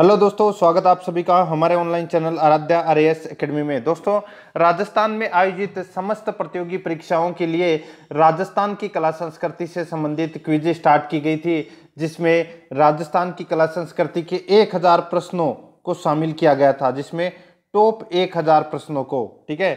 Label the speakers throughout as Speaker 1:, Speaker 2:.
Speaker 1: hello दोस्तों स्वागत आप सभी का हमारे online channel Aaradhya R S academy में दोस्तों राजस्थान में आयोजित समस्त प्रतियोगी परीक्षाओं के लिए राजस्थान की कला संस्कृति से संबंधित क्विज स्टार्ट की गई थी जिसमें राजस्थान की कला संस्कृति के 1000 प्रश्नों को शामिल किया गया था जिसमें टॉप 1000 प्रश्नों को ठीक है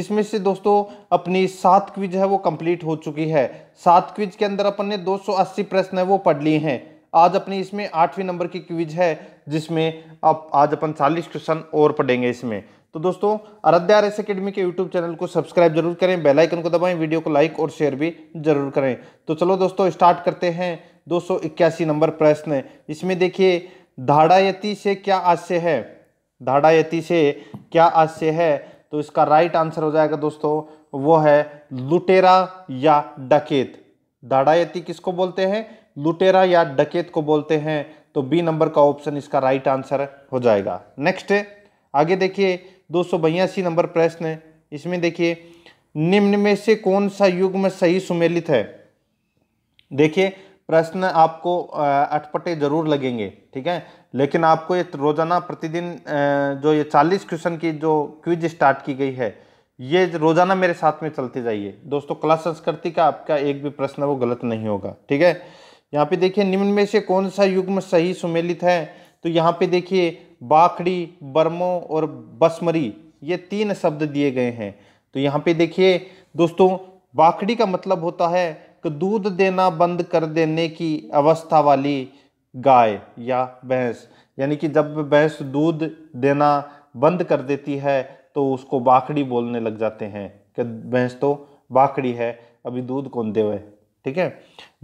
Speaker 1: जिसमें से दोस्तों अपनी सात क्विज है वो कंप्लीट हो चुकी है सात क्विज के अंदर अपन ने दो प्रश्न है वो पढ़ लिए हैं आज अपनी इसमें आठवीं नंबर की क्विज है जिसमें आप आज अपन चालीस क्वेश्चन और पढ़ेंगे इसमें तो दोस्तों अरद्या रेस अकेडमी के यूट्यूब चैनल को सब्सक्राइब जरूर करें बेल आइकन को दबाएं वीडियो को लाइक और शेयर भी जरूर करें तो चलो दोस्तों स्टार्ट करते हैं दो नंबर प्रश्न इसमें देखिए धाड़ायती से क्या आशय है धाड़ायती से क्या आशय है तो इसका राइट आंसर हो जाएगा दोस्तों वो है लुटेरा या डकेत धाड़ायती किसको बोलते हैं लुटेरा या डकेत को बोलते हैं तो बी नंबर का ऑप्शन इसका राइट आंसर हो जाएगा नेक्स्ट आगे देखिए दो नंबर प्रश्न इसमें देखिए निम्न में से कौन सा युग में सही सुमेलित है देखिए प्रश्न आपको अटपटे जरूर लगेंगे ठीक है लेकिन आपको ये रोज़ाना प्रतिदिन जो ये 40 क्वेश्चन की जो क्विज स्टार्ट की गई है ये रोज़ाना मेरे साथ में चलते जाइए दोस्तों कला संस्कृति का आपका एक भी प्रश्न वो गलत नहीं होगा ठीक है यहाँ पे देखिए निम्न में से कौन सा युग्म सही सुमेलित है तो यहाँ पे देखिए बाखड़ी बर्मो और बसमरी ये तीन शब्द दिए गए हैं तो यहाँ पे देखिए दोस्तों बाखड़ी का मतलब होता है कि दूध देना बंद कर देने की अवस्था वाली गाय या भैंस यानी कि जब भैंस दूध देना बंद कर देती है तो उसको बाखड़ी बोलने लग जाते हैं कि भैंस तो बाखड़ी है अभी दूध कौन देवे ठीक है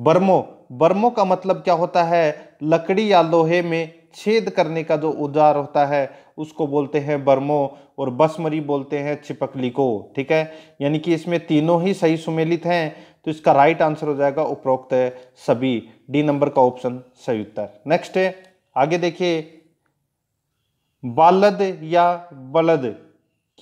Speaker 1: बर्मो बर्मों का मतलब क्या होता है लकड़ी या लोहे में छेद करने का जो औजार होता है उसको बोलते हैं बर्मो और बसमरी बोलते हैं चिपकली को ठीक है यानी कि इसमें तीनों ही सही सुमेलित हैं तो इसका राइट आंसर हो जाएगा उपरोक्त है सभी डी नंबर का ऑप्शन सही उत्तर नेक्स्ट है आगे देखिए बालद या बलद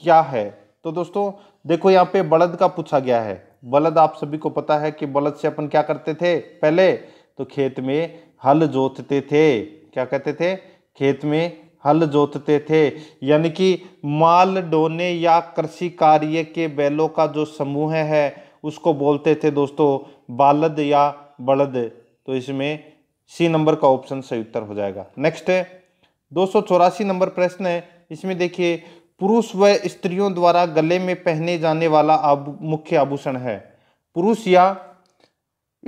Speaker 1: क्या है तो दोस्तों देखो यहाँ पे बलद का पूछा गया है बलद आप सभी को पता है कि बलद से अपन क्या करते थे पहले तो खेत में हल जोतते थे क्या कहते थे खेत में हल जोतते थे यानी कि माल डोने या कृषि कार्य के बैलों का जो समूह है उसको बोलते थे दोस्तों बालद या बलद तो इसमें सी नंबर का ऑप्शन सही उत्तर हो जाएगा नेक्स्ट है दो नंबर प्रश्न है इसमें देखिए पुरुष व स्त्रियों द्वारा गले में पहने जाने वाला आभु, मुख्य आभूषण है पुरुष या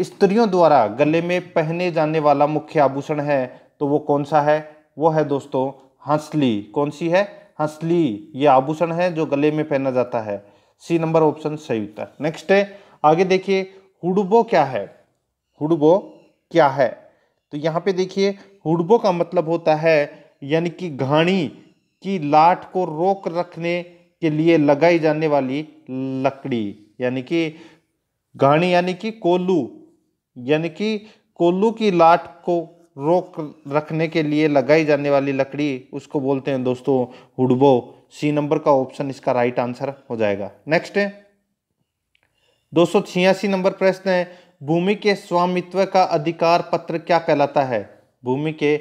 Speaker 1: स्त्रियों द्वारा गले में पहने जाने वाला मुख्य आभूषण है तो वो कौन सा है वो है दोस्तों हंसली कौन सी है हंसली ये आभूषण है जो गले में पहना जाता है सी नंबर ऑप्शन सही उत्तर नेक्स्ट है आगे देखिए हुडबो क्या है हुडबो क्या है तो यहाँ पे देखिए हुडबो का मतलब होता है यानी कि घाणी की लाठ को रोक रखने के लिए लगाई जाने वाली लकड़ी यानी कि घाणी यानी कि कोल्लू यानी कि कोल्लू की लाट को रोक रखने के लिए लगाई जाने वाली लकड़ी उसको बोलते हैं दोस्तों हुडबो सी नंबर का ऑप्शन इसका राइट आंसर हो जाएगा नेक्स्ट है दो नंबर प्रश्न है भूमि के स्वामित्व का अधिकार पत्र क्या कहलाता है भूमि के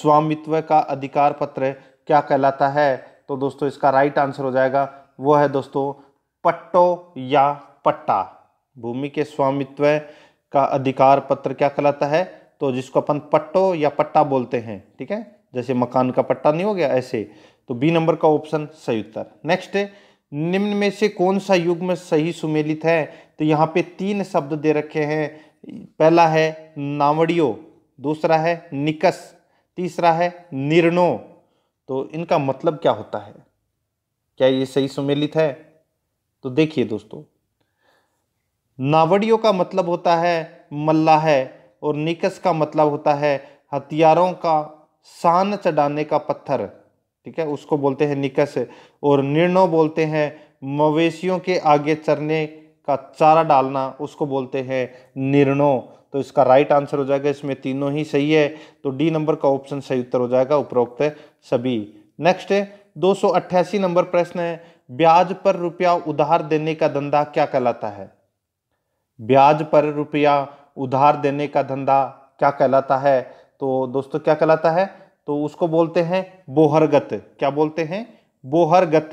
Speaker 1: स्वामित्व का अधिकार पत्र क्या कहलाता है तो दोस्तों इसका राइट आंसर हो जाएगा वो है दोस्तों पट्टो या पट्टा भूमि के स्वामित्व का अधिकार पत्र क्या कहलाता है तो जिसको अपन पट्टो या पट्टा बोलते हैं ठीक है जैसे मकान का पट्टा नहीं हो गया ऐसे तो बी नंबर का ऑप्शन सही उत्तर नेक्स्ट निम्न में से कौन सा युग में सही सुमेलित है तो यहाँ पे तीन शब्द दे रखे हैं पहला है नावड़ियों दूसरा है निकस तीसरा है निर्णो तो इनका मतलब क्या होता है क्या ये सही सुमेलित है तो देखिए दोस्तों नावड़ियों का मतलब होता है मल्ला है और निकस का मतलब होता है हथियारों का सान चढ़ाने का पत्थर ठीक है उसको बोलते हैं निकस और निर्णो बोलते हैं मवेशियों के आगे चरने का चारा डालना उसको बोलते हैं निर्णो तो इसका राइट आंसर हो जाएगा इसमें तीनों ही सही है तो डी नंबर का ऑप्शन सही उत्तर हो जाएगा उपरोक्त सभी नेक्स्ट है दो नंबर प्रश्न है ब्याज पर रुपया उधार देने का धंधा क्या कहलाता है ब्याज पर रुपया उधार देने का धंधा क्या कहलाता है तो दोस्तों क्या कहलाता है तो उसको बोलते हैं बोहरगत क्या बोलते हैं बोहरगत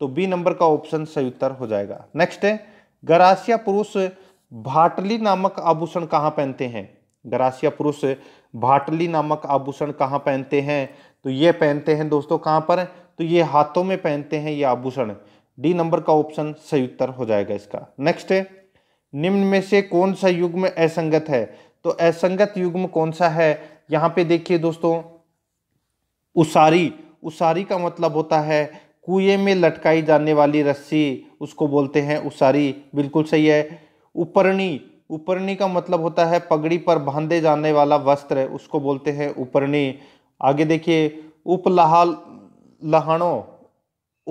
Speaker 1: तो बी नंबर का ऑप्शन सही उत्तर हो जाएगा नेक्स्ट है गरासिया पुरुष भाटली नामक आभूषण कहाँ पहनते हैं ग्रासिया पुरुष भाटली नामक आभूषण कहाँ पहनते हैं तो ये पहनते हैं दोस्तों कहाँ पर तो ये हाथों में पहनते हैं ये आभूषण डी नंबर का ऑप्शन सही उत्तर हो जाएगा इसका नेक्स्ट है निम्न में से कौन सा युग्म असंगत है तो असंगत युग्म कौन सा है यहाँ पे देखिए दोस्तों उसारी उसारी का मतलब होता है कुएं में लटकाई जाने वाली रस्सी उसको बोलते हैं उसारी बिल्कुल सही है उपरणी उपरणी का मतलब होता है पगड़ी पर बांधे जाने वाला वस्त्र उसको बोलते हैं उपरणी आगे देखिए उपलहा लहाणो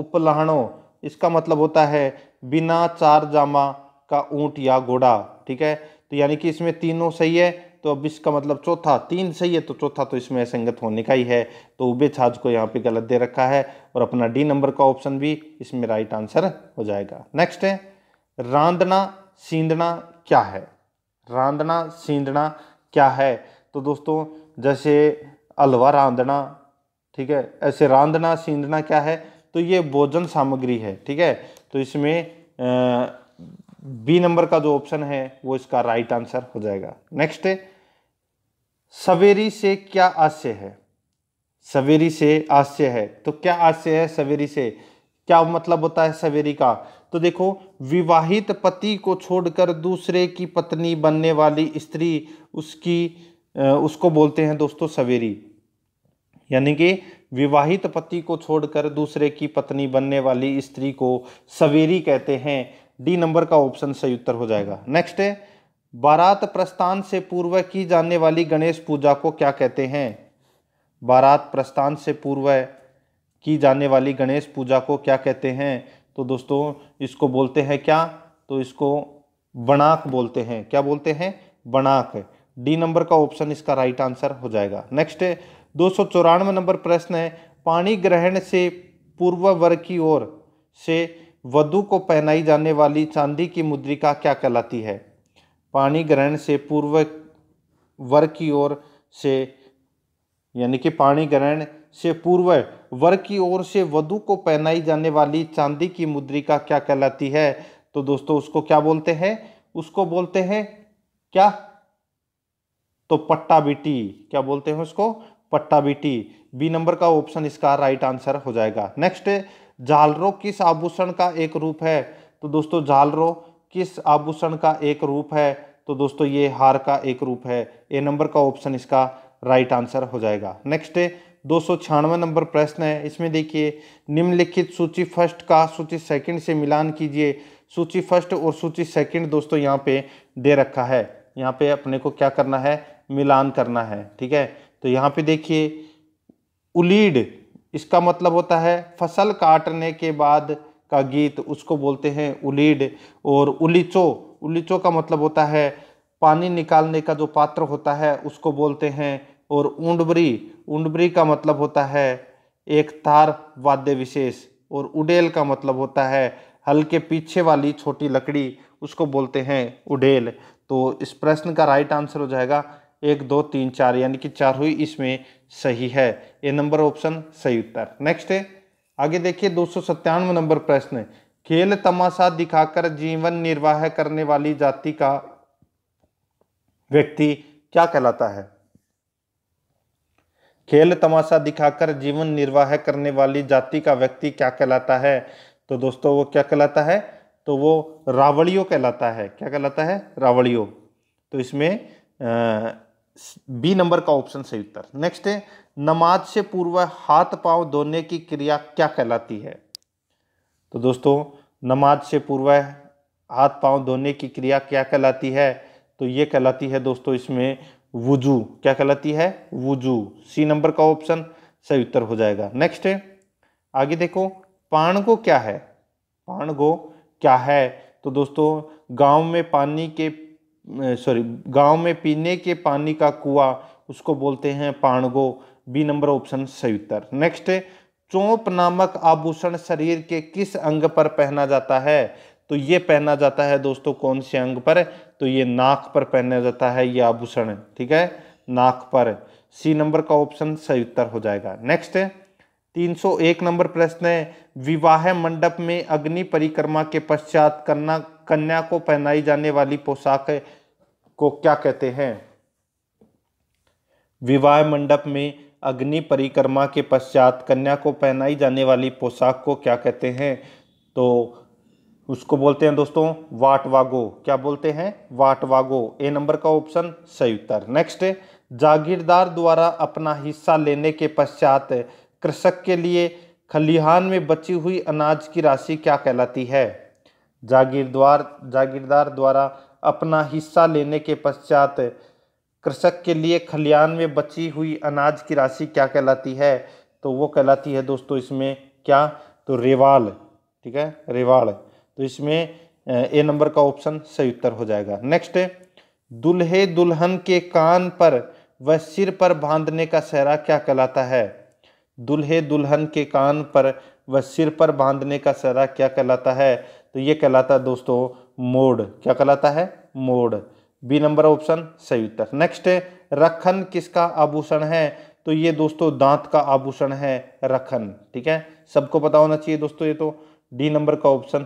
Speaker 1: उपलहाणो इसका मतलब होता है बिना चार जामा का ऊंट या घोड़ा ठीक है तो यानी कि इसमें तीनों सही है तो अब इसका मतलब चौथा तीन सही है तो चौथा तो इसमें असंगत होने का ही है तो उबे छाज को यहाँ पे गलत दे रखा है और अपना डी नंबर का ऑप्शन भी इसमें राइट आंसर हो जाएगा नेक्स्ट है रांधना सींदना क्या है रांधना सींदना क्या है तो दोस्तों जैसे हलवा रांधना ठीक है ऐसे रांधना सींदना क्या है तो ये भोजन सामग्री है ठीक है तो इसमें बी नंबर का जो ऑप्शन है वो इसका राइट आंसर हो जाएगा नेक्स्ट सवेरी से क्या आशय है सवेरी से आशय है तो क्या आशय है सवेरी से क्या मतलब होता है सवेरी का तो देखो विवाहित पति को छोड़कर दूसरे की पत्नी बनने वाली स्त्री उसकी उसको बोलते हैं दोस्तों सवेरी यानी कि विवाहित पति को छोड़कर दूसरे की पत्नी बनने वाली स्त्री को सवेरी कहते हैं डी नंबर का ऑप्शन सही उत्तर हो जाएगा नेक्स्ट है बारात प्रस्थान से पूर्व की जाने वाली गणेश पूजा को क्या कहते हैं बारात प्रस्थान से पूर्व की जाने वाली गणेश पूजा को क्या कहते हैं तो दोस्तों इसको बोलते हैं क्या तो इसको वणाक बोलते हैं क्या बोलते हैं वणाक डी नंबर का ऑप्शन इसका राइट आंसर हो जाएगा नेक्स्ट दो सौ चौरानवे नंबर प्रश्न है पानी ग्रहण से पूर्व वर्ग की ओर से वधु को पहनाई जाने वाली चांदी की मुद्रिका क्या कहलाती है पानी ग्रहण से पूर्व वर्ग की ओर से यानी कि पानी ग्रहण से पूर्व वर की ओर से वधु को पहनाई जाने वाली चांदी की मुद्रिका क्या कहलाती है तो दोस्तों उसको क्या बोलते हैं उसको बोलते हैं क्या तो पट्टा बिटी क्या बोलते हैं उसको पट्टा बिटी बी नंबर का ऑप्शन इसका राइट आंसर हो जाएगा नेक्स्ट झालरो किस आभूषण का एक रूप है तो दोस्तों झालरो किस आभूषण का एक रूप है तो दोस्तों ये हार का एक रूप है ए नंबर का ऑप्शन इसका राइट आंसर हो जाएगा नेक्स्ट दो नंबर प्रश्न है इसमें देखिए निम्नलिखित सूची फर्स्ट का सूची सेकंड से मिलान कीजिए सूची फर्स्ट और सूची सेकंड दोस्तों यहाँ पे दे रखा है यहाँ पे अपने को क्या करना है मिलान करना है ठीक है तो यहाँ पे देखिए उलीड इसका मतलब होता है फसल काटने के बाद का गीत उसको बोलते हैं उलीड और उलीचो उलीचो का मतलब होता है पानी निकालने का जो पात्र होता है उसको बोलते हैं और ऊंडबरी उंडबरी का मतलब होता है एक तार वाद्य विशेष और उडेल का मतलब होता है हल्के पीछे वाली छोटी लकड़ी उसको बोलते हैं उडेल तो इस प्रश्न का राइट आंसर हो जाएगा एक दो तीन चार यानी कि चार हुई इसमें सही है ए नंबर ऑप्शन सही उत्तर नेक्स्ट है आगे देखिए दो नंबर प्रश्न खेल तमाशा दिखाकर जीवन निर्वाह करने वाली जाति का व्यक्ति क्या कहलाता है खेल तमाशा दिखाकर जीवन निर्वाह करने वाली जाति का व्यक्ति क्या कहलाता है तो दोस्तों वो क्या कहलाता है तो वो रावड़ियों कहलाता है क्या कहलाता है रावड़ियों तो इसमें बी नंबर का ऑप्शन सही उत्तर नेक्स्ट है नमाज से पूर्व हाथ पांव धोने की क्रिया क्या कहलाती है तो दोस्तों नमाज से पूर्व हाथ पांव धोने की क्रिया क्या कहलाती है तो ये कहलाती है दोस्तों इसमें वुजू क्या कहलाती है वुजू सी नंबर का ऑप्शन सही उत्तर हो जाएगा नेक्स्ट है आगे देखो पाणगो क्या है पाणगो क्या है तो दोस्तों गांव में पानी के सॉरी गांव में पीने के पानी का कुआ उसको बोलते हैं पाणगो बी नंबर ऑप्शन सही उत्तर नेक्स्ट है नामक आभूषण शरीर के किस अंग पर पहना जाता है तो ये पहना जाता है दोस्तों कौन से अंग पर तो ये नाक पर पहना जाता है ये आभूषण ठीक है नाक पर सी नंबर का ऑप्शन सही उत्तर हो जाएगा नेक्स्ट है 301 नंबर प्रश्न है विवाह मंडप में अग्नि परिक्रमा के पश्चात कन्या कन्या को पहनाई जाने वाली पोशाक को क्या कहते हैं विवाह मंडप में अग्नि परिक्रमा के पश्चात कन्या को पहनाई जाने वाली पोशाक को क्या कहते हैं तो उसको बोलते हैं दोस्तों वाटवागो क्या बोलते हैं वाटवागो ए नंबर का ऑप्शन सही उत्तर नेक्स्ट जागीरदार द्वारा अपना हिस्सा लेने के पश्चात कृषक के लिए खलिहान में बची हुई अनाज की राशि क्या कहलाती है जागीरदार जागीरदार द्वारा अपना हिस्सा लेने के पश्चात कृषक के लिए खलिहान में बची हुई अनाज की राशि क्या कहलाती है तो वो कहलाती है दोस्तों इसमें क्या तो रेवाल ठीक है रेवाड़ तो इसमें ए नंबर का ऑप्शन सही उत्तर हो जाएगा नेक्स्ट दुल्हे दुल्हन के कान पर व सिर पर बांधने का सहरा क्या कहलाता है दुल्हे दुल्हन के कान पर व सिर पर बांधने का सहरा क्या कहलाता है तो ये कहलाता है दोस्तों मोड़ क्या कहलाता है मोड़ बी नंबर ऑप्शन सही उत्तर नेक्स्ट रखन किसका आभूषण है तो ये दोस्तों दांत का आभूषण है रखन ठीक है सबको पता होना चाहिए दोस्तों ये तो डी नंबर का ऑप्शन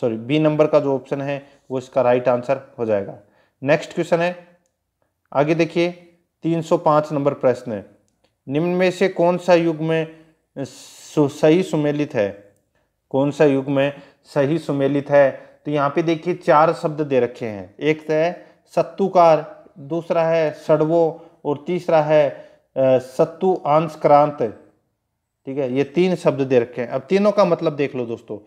Speaker 1: सॉरी बी नंबर का जो ऑप्शन है वो इसका राइट आंसर हो जाएगा नेक्स्ट क्वेश्चन है आगे देखिए 305 नंबर प्रश्न है निम्न में से कौन सा युग में सही सुमेलित है कौन सा युग में सही सुमेलित है तो यहाँ पे देखिए चार शब्द दे रखे हैं एक तो है सत्तुकार दूसरा है सड़वो और तीसरा है सत्तु आंस क्रांत ठीक है ये तीन शब्द दे रखे हैं अब तीनों का मतलब देख लो दोस्तों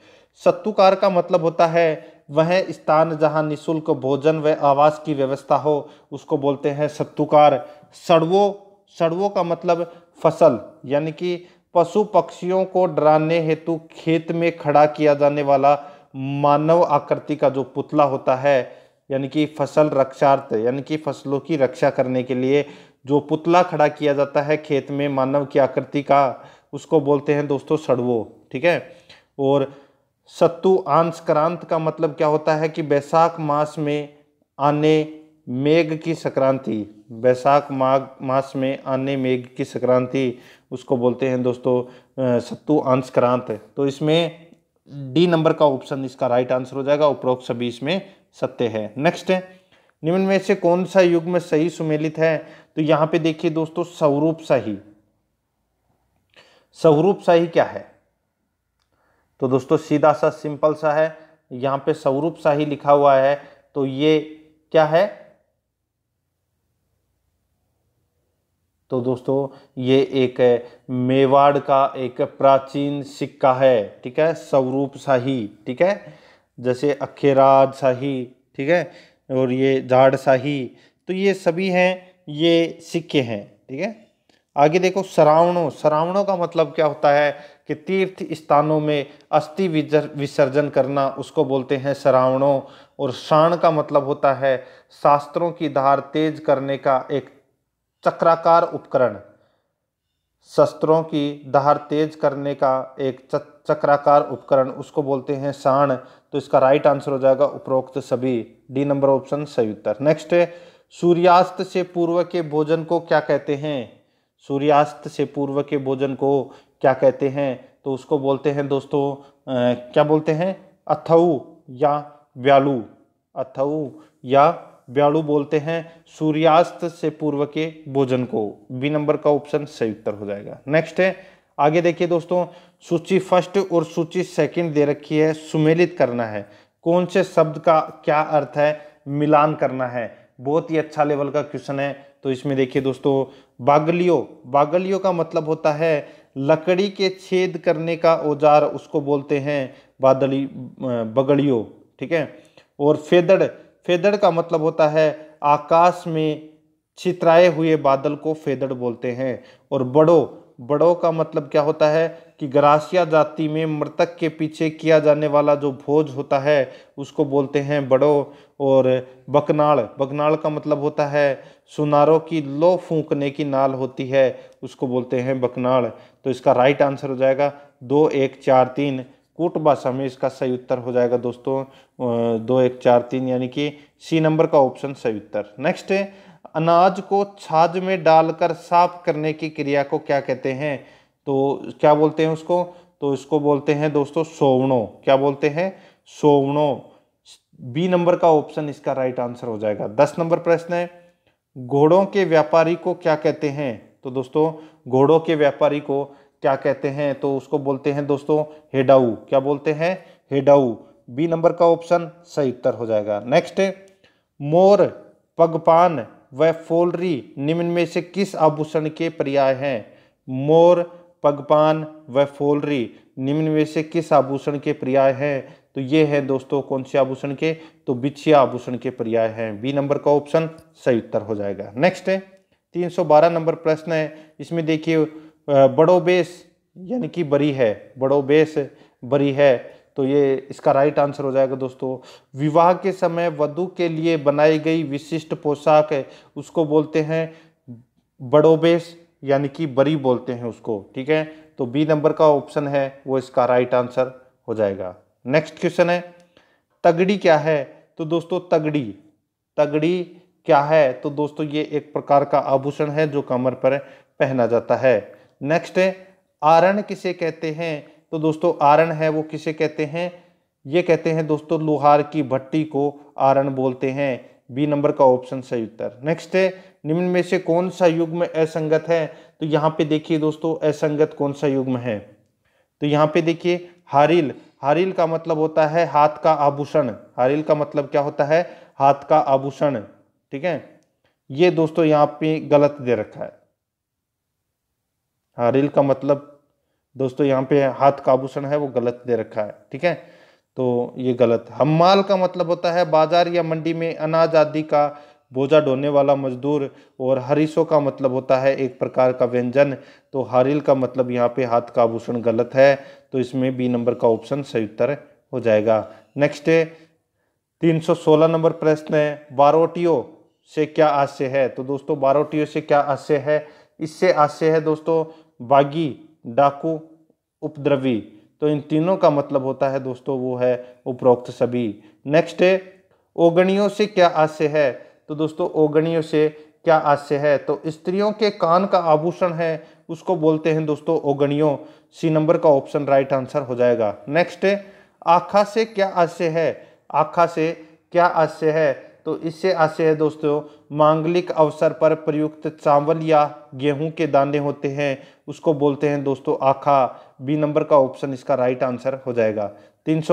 Speaker 1: सत्तुकार का मतलब होता है वह स्थान जहाँ निशुल्क भोजन व आवास की व्यवस्था हो उसको बोलते हैं सत्तुकार सड़वो सड़वो का मतलब फसल यानी कि पशु पक्षियों को डराने हेतु खेत में खड़ा किया जाने वाला मानव आकृति का जो पुतला होता है यानी कि फसल रक्षार्थ यानी कि फसलों की रक्षा करने के लिए जो पुतला खड़ा किया जाता है खेत में मानव की आकृति का उसको बोलते हैं दोस्तों सड़वो ठीक है और सत्तु आंसक्रांत का मतलब क्या होता है कि बैसाख मास में आने मेघ की संक्रांति बैसाख माघ मास में आने मेघ की संक्रांति उसको बोलते हैं दोस्तों सत्तु आंसक्रांत तो इसमें डी नंबर का ऑप्शन इसका राइट आंसर हो जाएगा उपरोक्त सभी इसमें सत्य है नेक्स्ट है निम्न में से कौन सा युग में सही सुमेलित है तो यहाँ पे देखिए दोस्तों स्वरूप सही स्वरूप सही क्या है तो दोस्तों सीधा सा सिंपल सा है यहाँ पे स्वरूप सा ही लिखा हुआ है तो ये क्या है तो दोस्तों ये एक मेवाड़ का एक प्राचीन सिक्का है ठीक है स्वरूप शाही ठीक है जैसे अखेराज शाही ठीक है और ये झाड़ शाही तो ये सभी हैं ये सिक्के हैं ठीक है आगे देखो सरावणों सरावणों का मतलब क्या होता है कि तीर्थ स्थानों में अस्थि विसर्जन करना उसको बोलते हैं श्रावणों और शाण का मतलब होता है शास्त्रों की धार तेज करने का एक चक्राकार उपकरण शस्त्रों की धार तेज करने का एक चक्राकार उपकरण उसको बोलते हैं शाण तो इसका राइट आंसर हो जाएगा उपरोक्त सभी डी नंबर ऑप्शन सही उत्तर नेक्स्ट है सूर्यास्त से पूर्व के भोजन को क्या कहते हैं सूर्यास्त से पूर्व के भोजन को क्या कहते हैं तो उसको बोलते हैं दोस्तों आ, क्या बोलते हैं अथऊ या व्यालू अथऊ या व्यालू बोलते हैं सूर्यास्त से पूर्व के भोजन को बी नंबर का ऑप्शन सही उत्तर हो जाएगा नेक्स्ट है आगे देखिए दोस्तों सूची फर्स्ट और सूची सेकंड दे रखी है सुमेलित करना है कौन से शब्द का क्या अर्थ है मिलान करना है बहुत ही अच्छा लेवल का क्वेश्चन है तो इसमें देखिए दोस्तों बागलियो बागलियो का मतलब होता है लकड़ी के छेद करने का औजार उसको बोलते हैं बादली बगड़ियों ठीक है और फेदड़ फेदड़ का मतलब होता है आकाश में छित्राए हुए बादल को फेदड़ बोलते हैं और बड़ो बड़ो का मतलब क्या होता है कि ग्रासिया जाति में मृतक के पीछे किया जाने वाला जो भोज होता है उसको बोलते हैं बड़ो और बकनाड़ बकनाड़ का मतलब होता है सुनारों की लो फूंकने की नाल होती है उसको बोलते हैं बकनाड़ तो इसका राइट आंसर हो जाएगा दो एक चार तीन कूट भाषा में इसका सही उत्तर हो जाएगा दोस्तों दो एक चार तीन यानी कि सी नंबर का ऑप्शन सही उत्तर नेक्स्ट है अनाज को छाछ में डालकर साफ करने की क्रिया को क्या कहते हैं तो क्या बोलते हैं उसको तो इसको बोलते हैं दोस्तों सोवणो क्या बोलते हैं सोवणो बी नंबर का ऑप्शन इसका राइट आंसर हो जाएगा दस नंबर प्रश्न है घोड़ों के व्यापारी को क्या कहते हैं तो दोस्तों घोड़ों के व्यापारी को क्या कहते हैं तो उसको बोलते हैं दोस्तों हेडाऊ क्या बोलते हैं हेडाऊ बी नंबर का ऑप्शन सही उत्तर हो जाएगा नेक्स्ट मोर पगपान व फोलरी निम्न में से किस आभूषण के पर्याय हैं मोर पगपान व फोलरी निम्न में से किस आभूषण के पर्याय हैं तो ये है दोस्तों कौन से आभूषण के तो बिछिया आभूषण के पर्याय हैं बी नंबर का ऑप्शन सही उत्तर हो जाएगा नेक्स्ट है 312 नंबर प्रश्न है इसमें देखिए बड़ो बेस यानी कि बरी है बड़ो बेस बरी है तो ये इसका राइट आंसर हो जाएगा दोस्तों विवाह के समय वधु के लिए बनाई गई विशिष्ट पोशाक है उसको बोलते हैं बड़ो बेस यानी कि बरी बोलते हैं उसको ठीक है तो बी नंबर का ऑप्शन है वो इसका राइट आंसर हो जाएगा नेक्स्ट क्वेश्चन है तगड़ी क्या है तो दोस्तों तगड़ी तगड़ी क्या है तो दोस्तों ये एक प्रकार का आभूषण है जो कमर पर पहना जाता है नेक्स्ट है आरण किसे कहते हैं तो दोस्तों आरण है वो किसे कहते हैं ये कहते हैं दोस्तों लोहार की भट्टी को आरण बोलते हैं बी नंबर का ऑप्शन सही उत्तर नेक्स्ट है निम्न में से कौन सा युग्म असंगत है तो यहाँ पे देखिए दोस्तों असंगत कौन सा युग्म है तो यहाँ पे देखिए हारिल हारिल का मतलब होता है हाथ का आभूषण हारिल का मतलब क्या होता है हाथ का आभूषण ठीक है ये दोस्तों यहाँ पे गलत दे रखा है हारिल का मतलब दोस्तों यहाँ पे हाथ का आभूषण है वो गलत दे रखा है ठीक है तो ये गलत हम्माल का मतलब होता है बाजार या मंडी में अनाज आदि का बोझा ढोने वाला मजदूर और हरीसों का मतलब होता है एक प्रकार का व्यंजन तो हारिल का मतलब यहाँ पे हाथ का आभूषण गलत है तो इसमें बी नंबर का ऑप्शन सही उत्तर हो जाएगा नेक्स्ट है तीन सौ सोलह नंबर प्रश्न है बारोटियो से क्या आशय है तो दोस्तों बारोटियों से क्या आशय है इससे आशय है दोस्तों बागी डाकू उपद्रवी तो इन तीनों का मतलब होता है दोस्तों वो है उपरोक्त सभी नेक्स्ट है ओगणियों से क्या आशय है तो दोस्तों ओगणियों से क्या आशय है तो स्त्रियों के कान का आभूषण है उसको बोलते हैं दोस्तों ओगणियों सी नंबर का ऑप्शन राइट आंसर हो जाएगा नेक्स्ट आखा से क्या आशय है आखा से क्या आशय है तो इससे आशय है दोस्तों मांगलिक अवसर पर प्रयुक्त चावल या गेहूं के दाने होते हैं उसको बोलते हैं दोस्तों आखा बी नंबर का ऑप्शन इसका राइट आंसर हो जाएगा तीन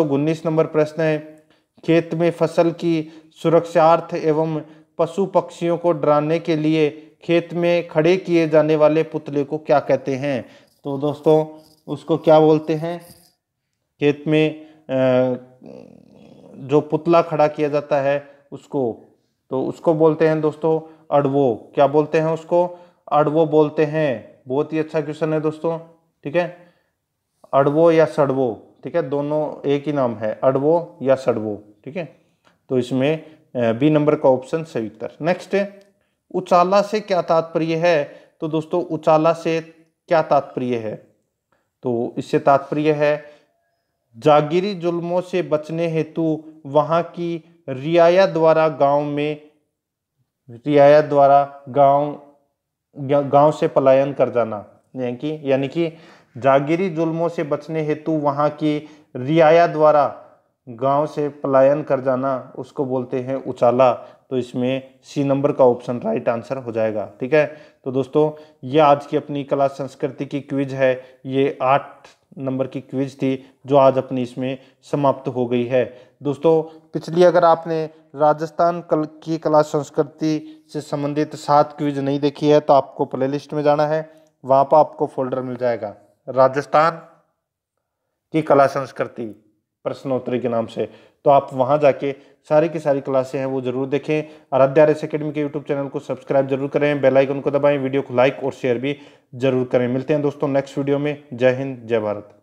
Speaker 1: नंबर प्रश्न है खेत में फसल की सुरक्षार्थ एवं पशु पक्षियों को डराने के लिए खेत में खड़े किए जाने वाले पुतले को क्या कहते हैं तो दोस्तों उसको क्या बोलते हैं खेत में जो पुतला खड़ा किया जाता है उसको तो उसको बोलते हैं दोस्तों अड़वो क्या बोलते हैं उसको अड़वो बोलते हैं बहुत ही अच्छा क्वेश्चन है दोस्तों ठीक है अड़वो या सड़वो ठीक है दोनों एक ही नाम है अड़वो या सड़वो ठीक है तो इसमें बी नंबर का ऑप्शन सही उत्तर नेक्स्ट उचाला से क्या तात्पर्य है तो दोस्तों उचाला से क्या तात्पर्य है तो इससे तात्पर्य है जागीरी जुल्मों से बचने हेतु वहां की रियाया द्वारा गांव में रियाया द्वारा गांव गांव से पलायन कर जाना यानी कि यानी कि जागीरी जुल्मों से बचने हेतु वहाँ की रियाया द्वारा गांव से पलायन कर जाना उसको बोलते हैं उचाला तो इसमें सी नंबर का ऑप्शन राइट आंसर हो जाएगा ठीक है तो दोस्तों ये आज की अपनी कला संस्कृति की क्विज है ये आठ नंबर की क्विज थी जो आज अपनी इसमें समाप्त हो गई है दोस्तों पिछली अगर आपने राजस्थान कल की कला संस्कृति से संबंधित सात क्विज नहीं देखी है तो आपको प्लेलिस्ट में जाना है वहाँ पर आपको फोल्डर मिल जाएगा राजस्थान की कला संस्कृति प्रश्नोत्तरी के नाम से तो आप वहाँ जाके सारी की सारी क्लासें हैं वो जरूर देखें आराध्या रेस अकेडमी के यूट्यूब चैनल को सब्सक्राइब जरूर करें बेल आइकन को दबाएं वीडियो को लाइक और शेयर भी जरूर करें मिलते हैं दोस्तों नेक्स्ट वीडियो में जय हिंद जय भारत